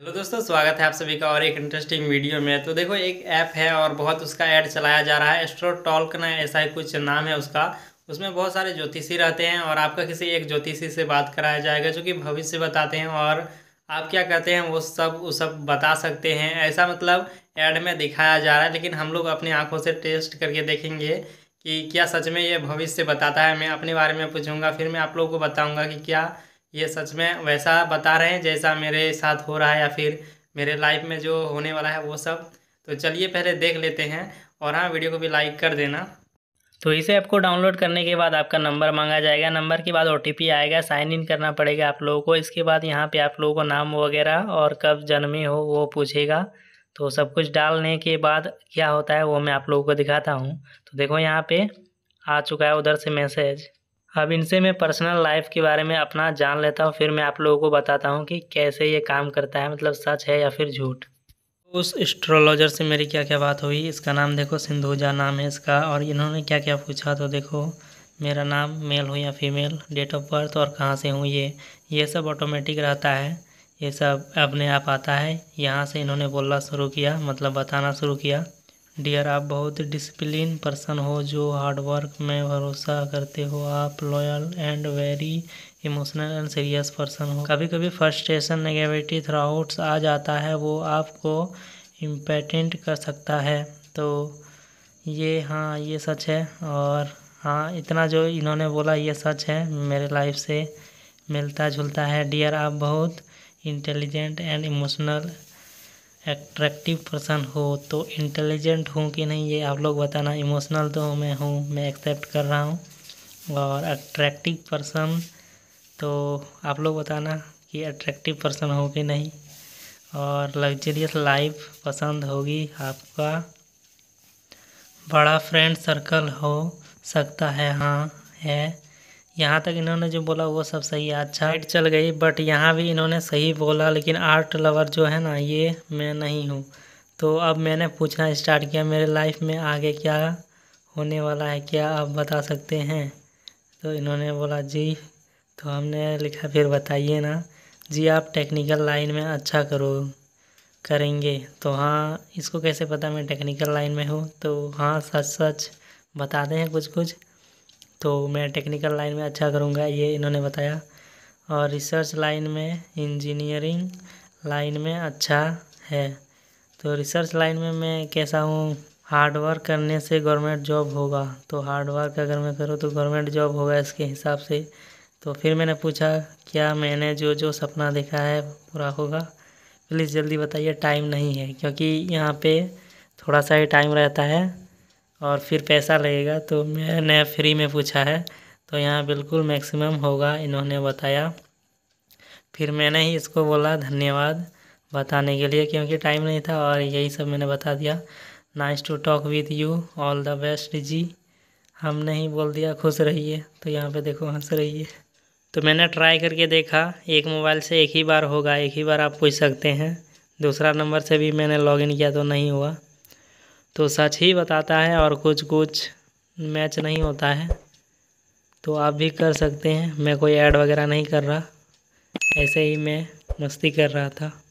hello दोस्तों स्वागत है आप सभी का और एक इंटरेस्टिंग वीडियो में तो देखो एक ऐप है और बहुत उसका ऐड चलाया जा रहा है एस्ट्रो टॉल्क ना ऐसा ही कुछ नाम है उसका उसमें बहुत सारे ज्योतिषी रहते हैं और आपका किसी एक ज्योतिषी से बात कराया जाएगा जो कि भविष्य बताते हैं और आप क्या कहते हैं वो सब वो सब बता सकते हैं ऐसा मतलब ऐड में दिखाया जा रहा है लेकिन हम लोग अपनी आँखों से टेस्ट करके देखेंगे कि क्या सच में ये भविष्य बताता है मैं अपने बारे में पूछूँगा फिर मैं आप लोगों को बताऊँगा कि क्या ये सच में वैसा बता रहे हैं जैसा मेरे साथ हो रहा है या फिर मेरे लाइफ में जो होने वाला है वो सब तो चलिए पहले देख लेते हैं और हाँ वीडियो को भी लाइक कर देना तो इसे ऐप को डाउनलोड करने के बाद आपका नंबर मांगा जाएगा नंबर के बाद ओ आएगा साइन इन करना पड़ेगा आप लोगों को इसके बाद यहाँ पे आप लोगों को नाम वगैरह और कब जन्मे हो वो पूछेगा तो सब कुछ डालने के बाद क्या होता है वो मैं आप लोगों को दिखाता हूँ तो देखो यहाँ पे आ चुका है उधर से मैसेज अब इनसे मैं पर्सनल लाइफ के बारे में अपना जान लेता हूँ फिर मैं आप लोगों को बताता हूँ कि कैसे ये काम करता है मतलब सच है या फिर झूठ उस एस्ट्रोलॉजर से मेरी क्या क्या बात हुई इसका नाम देखो सिंधुजा नाम है इसका और इन्होंने क्या क्या पूछा तो देखो मेरा नाम मेल हो या फीमेल डेट ऑफ बर्थ और कहाँ से हूँ ये ये सब ऑटोमेटिक रहता है ये सब अपने आप आता है यहाँ से इन्होंने बोलना शुरू किया मतलब बताना शुरू किया डियर आप बहुत डिसिप्लिन पर्सन हो जो हार्डवर्क में भरोसा करते हो आप loyal and very emotional and serious person हो कभी कभी फ्रस्ट्रेशन नेगेटिविटी थ्राउट्स आ जाता है वो आपको इम्पेटेंट कर सकता है तो ये हाँ ये सच है और हाँ इतना जो इन्होंने बोला ये सच है मेरे लाइफ से मिलता जुलता है डियर आप बहुत intelligent and emotional attractive person हो तो इंटेलिजेंट हूँ कि नहीं ये आप लोग बताना इमोशनल तो मैं हूँ मैं एक्सेप्ट कर रहा हूँ और अट्रैक्टिव पर्सन तो आप लोग बताना कि अट्रैक्टिव पर्सन हो कि नहीं और लग्जरियस लाइफ पसंद होगी आपका बड़ा फ्रेंड सर्कल हो सकता है हाँ है यहाँ तक इन्होंने जो बोला वो सब सही है अच्छा राइट चल गई बट यहाँ भी इन्होंने सही बोला लेकिन आर्ट लवर जो है ना ये मैं नहीं हूँ तो अब मैंने पूछना स्टार्ट किया मेरे लाइफ में आगे क्या होने वाला है क्या आप बता सकते हैं तो इन्होंने बोला जी तो हमने लिखा फिर बताइए ना जी आप टेक्निकल लाइन में अच्छा करो करेंगे तो हाँ इसको कैसे पता मैं टेक्निकल लाइन में हूँ तो हाँ सच सच बताते हैं कुछ कुछ तो मैं टेक्निकल लाइन में अच्छा करूँगा ये इन्होंने बताया और रिसर्च लाइन में इंजीनियरिंग लाइन में अच्छा है तो रिसर्च लाइन में मैं कैसा हूँ हार्ड वर्क करने से गवर्नमेंट जॉब होगा तो हार्ड वर्क अगर मैं करूँ तो गवर्नमेंट जॉब होगा इसके हिसाब से तो फिर मैंने पूछा क्या मैंने जो जो सपना देखा है पूरा होगा प्लीज़ जल्दी बताइए टाइम नहीं है क्योंकि यहाँ पे थोड़ा सा ही टाइम रहता है और फिर पैसा लगेगा तो मैंने फ्री में पूछा है तो यहाँ बिल्कुल मैक्सिमम होगा इन्होंने बताया फिर मैंने ही इसको बोला धन्यवाद बताने के लिए क्योंकि टाइम नहीं था और यही सब मैंने बता दिया nice to talk with you all the best जी हमने ही बोल दिया खुश रहिए तो यहाँ पे देखो हंस रही है तो मैंने ट्राई करके देखा एक मोबाइल से एक ही बार होगा एक ही बार आप पूछ सकते हैं दूसरा नंबर से भी मैंने लॉगिन किया तो नहीं हुआ तो सच ही बताता है और कुछ कुछ मैच नहीं होता है तो आप भी कर सकते हैं मैं कोई ऐड वगैरह नहीं कर रहा ऐसे ही मैं मस्ती कर रहा था